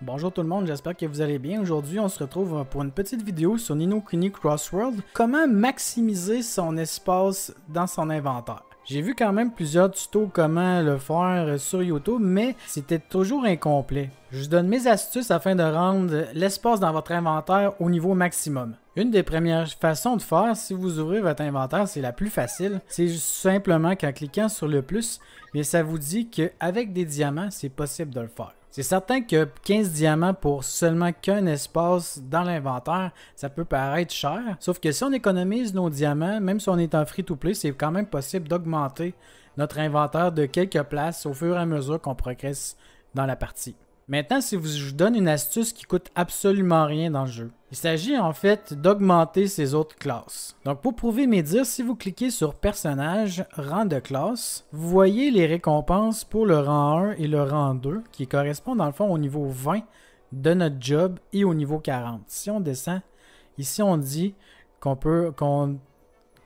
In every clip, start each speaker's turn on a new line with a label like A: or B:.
A: Bonjour tout le monde, j'espère que vous allez bien. Aujourd'hui, on se retrouve euh, pour une petite vidéo sur Nino Kuni Crossworld. Comment maximiser son espace dans son inventaire. J'ai vu quand même plusieurs tutos comment le faire euh, sur YouTube, mais c'était toujours incomplet. Je vous donne mes astuces afin de rendre l'espace dans votre inventaire au niveau maximum. Une des premières façons de faire, si vous ouvrez votre inventaire, c'est la plus facile, c'est simplement qu'en cliquant sur le plus, mais ça vous dit qu'avec des diamants, c'est possible de le faire. C'est certain que 15 diamants pour seulement qu'un espace dans l'inventaire, ça peut paraître cher. Sauf que si on économise nos diamants, même si on est en free-to-play, c'est quand même possible d'augmenter notre inventaire de quelques places au fur et à mesure qu'on progresse dans la partie. Maintenant, si je vous donne une astuce qui coûte absolument rien dans le jeu. Il s'agit en fait d'augmenter ses autres classes. Donc pour prouver mes dires, si vous cliquez sur personnage, rang de classe, vous voyez les récompenses pour le rang 1 et le rang 2 qui correspondent dans le fond au niveau 20 de notre job et au niveau 40. Si on descend, ici on dit qu'on peut, qu'on,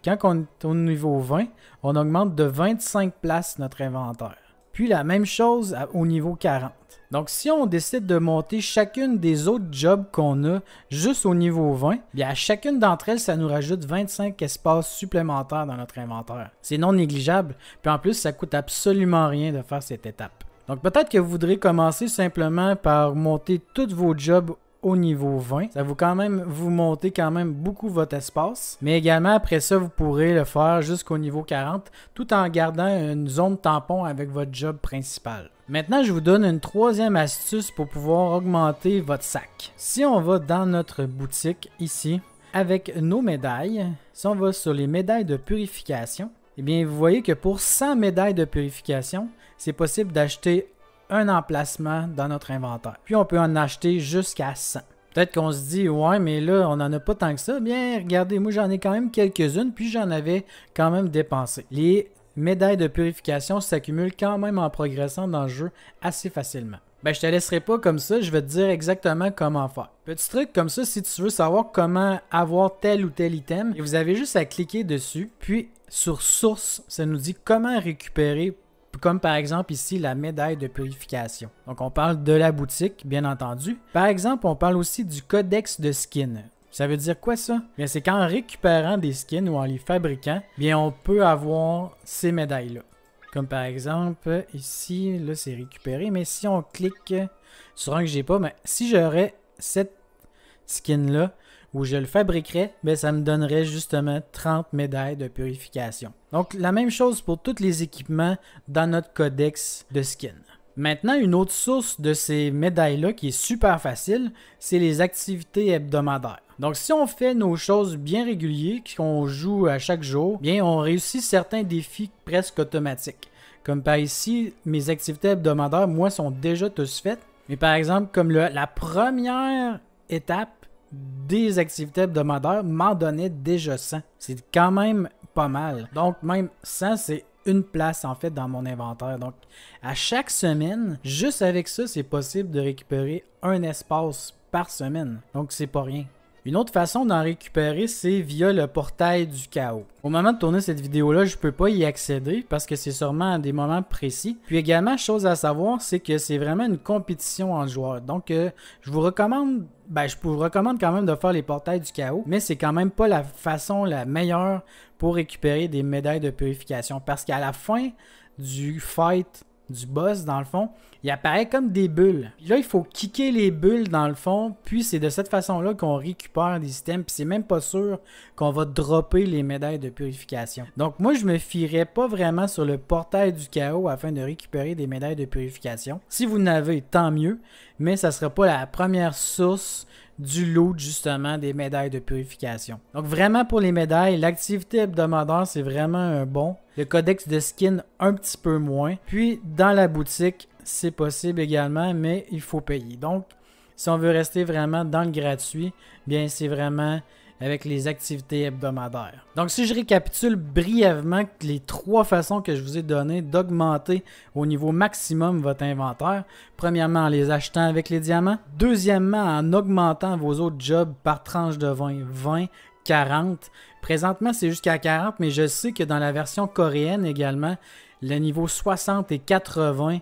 A: quand on est au niveau 20, on augmente de 25 places notre inventaire. Puis la même chose au niveau 40. Donc, si on décide de monter chacune des autres jobs qu'on a juste au niveau 20, bien à chacune d'entre elles, ça nous rajoute 25 espaces supplémentaires dans notre inventaire. C'est non négligeable, puis en plus, ça coûte absolument rien de faire cette étape. Donc peut-être que vous voudrez commencer simplement par monter tous vos jobs au niveau 20. Ça vous quand même vous montez quand même beaucoup votre espace. Mais également après ça, vous pourrez le faire jusqu'au niveau 40 tout en gardant une zone tampon avec votre job principal. Maintenant, je vous donne une troisième astuce pour pouvoir augmenter votre sac. Si on va dans notre boutique ici, avec nos médailles, si on va sur les médailles de purification, eh bien, vous voyez que pour 100 médailles de purification, c'est possible d'acheter un emplacement dans notre inventaire. Puis on peut en acheter jusqu'à 100. Peut-être qu'on se dit, ouais, mais là, on n'en a pas tant que ça. Bien, regardez, moi, j'en ai quand même quelques-unes, puis j'en avais quand même dépensé. Les médailles de purification s'accumulent quand même en progressant dans le jeu assez facilement. Ben, je te laisserai pas comme ça, je vais te dire exactement comment faire. Petit truc comme ça, si tu veux savoir comment avoir tel ou tel item, vous avez juste à cliquer dessus, puis sur source, ça nous dit comment récupérer comme par exemple ici la médaille de purification. Donc on parle de la boutique, bien entendu. Par exemple, on parle aussi du codex de skin. Ça veut dire quoi ça? Bien, c'est qu'en récupérant des skins ou en les fabriquant, bien, on peut avoir ces médailles-là. Comme par exemple, ici, là, c'est récupéré, mais si on clique sur un que j'ai pas, mais si j'aurais cette skin-là, où je le fabriquerais, mais ben, ça me donnerait justement 30 médailles de purification. Donc la même chose pour tous les équipements dans notre codex de skin. Maintenant, une autre source de ces médailles-là qui est super facile, c'est les activités hebdomadaires. Donc, si on fait nos choses bien régulières, qu'on joue à chaque jour, bien, on réussit certains défis presque automatiques. Comme par ici, mes activités hebdomadaires, moi, sont déjà tous faites. Mais par exemple, comme la première étape, des activités hebdomadaires m'en donnait déjà 100. C'est quand même pas mal. Donc même 100, c'est une place en fait dans mon inventaire. Donc à chaque semaine, juste avec ça, c'est possible de récupérer un espace par semaine. Donc c'est pas rien. Une autre façon d'en récupérer, c'est via le portail du chaos. Au moment de tourner cette vidéo-là, je peux pas y accéder parce que c'est sûrement à des moments précis. Puis également, chose à savoir, c'est que c'est vraiment une compétition en joueurs. Donc, euh, je vous recommande ben, je vous recommande quand même de faire les portails du chaos, mais c'est quand même pas la façon la meilleure pour récupérer des médailles de purification. Parce qu'à la fin du fight du boss, dans le fond, il apparaît comme des bulles. là, il faut kicker les bulles, dans le fond, puis c'est de cette façon-là qu'on récupère des items, puis c'est même pas sûr qu'on va dropper les médailles de purification. Donc moi, je me fierais pas vraiment sur le portail du chaos afin de récupérer des médailles de purification. Si vous n'avez, tant mieux, mais ça sera pas la première source du lot justement des médailles de purification. Donc vraiment pour les médailles, l'activité hebdomadaire c'est vraiment un bon. Le codex de skin un petit peu moins. Puis dans la boutique c'est possible également mais il faut payer. Donc si on veut rester vraiment dans le gratuit, bien c'est vraiment avec les activités hebdomadaires. Donc si je récapitule brièvement les trois façons que je vous ai données d'augmenter au niveau maximum votre inventaire, premièrement en les achetant avec les diamants, deuxièmement en augmentant vos autres jobs par tranche de 20, 20 40. Présentement, c'est jusqu'à 40, mais je sais que dans la version coréenne également, le niveau 60 et 80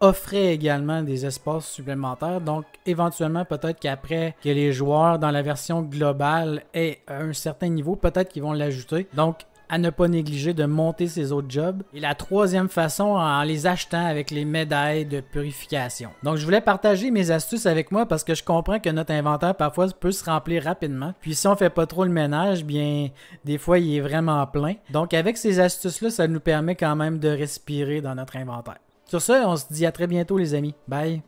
A: offrait également des espaces supplémentaires. Donc, éventuellement, peut-être qu'après que les joueurs dans la version globale aient un certain niveau, peut-être qu'ils vont l'ajouter. Donc, à ne pas négliger de monter ses autres jobs. Et la troisième façon, en les achetant avec les médailles de purification. Donc, je voulais partager mes astuces avec moi parce que je comprends que notre inventaire parfois peut se remplir rapidement. Puis si on fait pas trop le ménage, bien, des fois, il est vraiment plein. Donc, avec ces astuces-là, ça nous permet quand même de respirer dans notre inventaire. Sur ce, on se dit à très bientôt les amis. Bye.